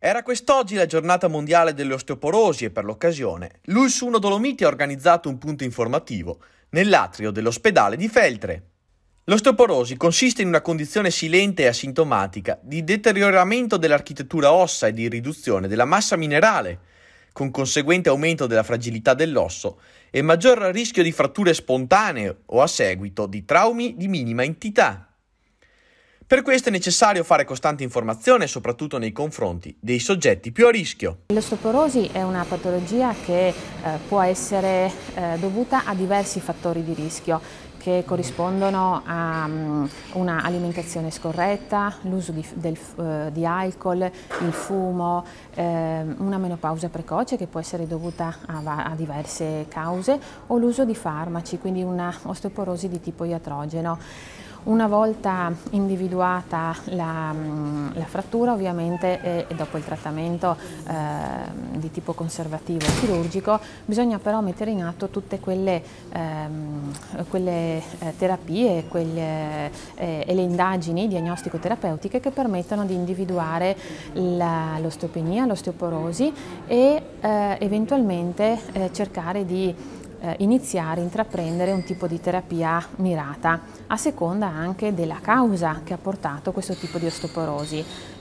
Era quest'oggi la giornata mondiale dell'osteoporosi e per l'occasione l'Ulsuno Dolomiti ha organizzato un punto informativo nell'atrio dell'ospedale di Feltre. L'osteoporosi consiste in una condizione silente e asintomatica di deterioramento dell'architettura ossa e di riduzione della massa minerale, con conseguente aumento della fragilità dell'osso e maggior rischio di fratture spontanee o a seguito di traumi di minima entità. Per questo è necessario fare costante informazione soprattutto nei confronti dei soggetti più a rischio. L'osteoporosi è una patologia che eh, può essere eh, dovuta a diversi fattori di rischio che corrispondono a um, mm, un'alimentazione scorretta, l'uso di, uh, di, alcol, il fumo, eh, una menopausa precoce che può essere dovuta a, a diverse cause o l'uso di farmaci, quindi una osteoporosi di tipo iatrogeno. Una volta individuata la, mm, la frattura ovviamente e, dopo il trattamento eh, di tipo conservativo chirurgico bisogna però mettere in atto tutte quelle, ehm, quelle eh, terapie quelle, eh, e le indagini diagnostico-terapeutiche che permettono di individuare l'osteopenia, l'osteoporosi e eh, eventualmente eh, cercare di eh, iniziare, intraprendere un tipo di terapia mirata, a seconda anche della causa che ha portato questo tipo di osteoporosi.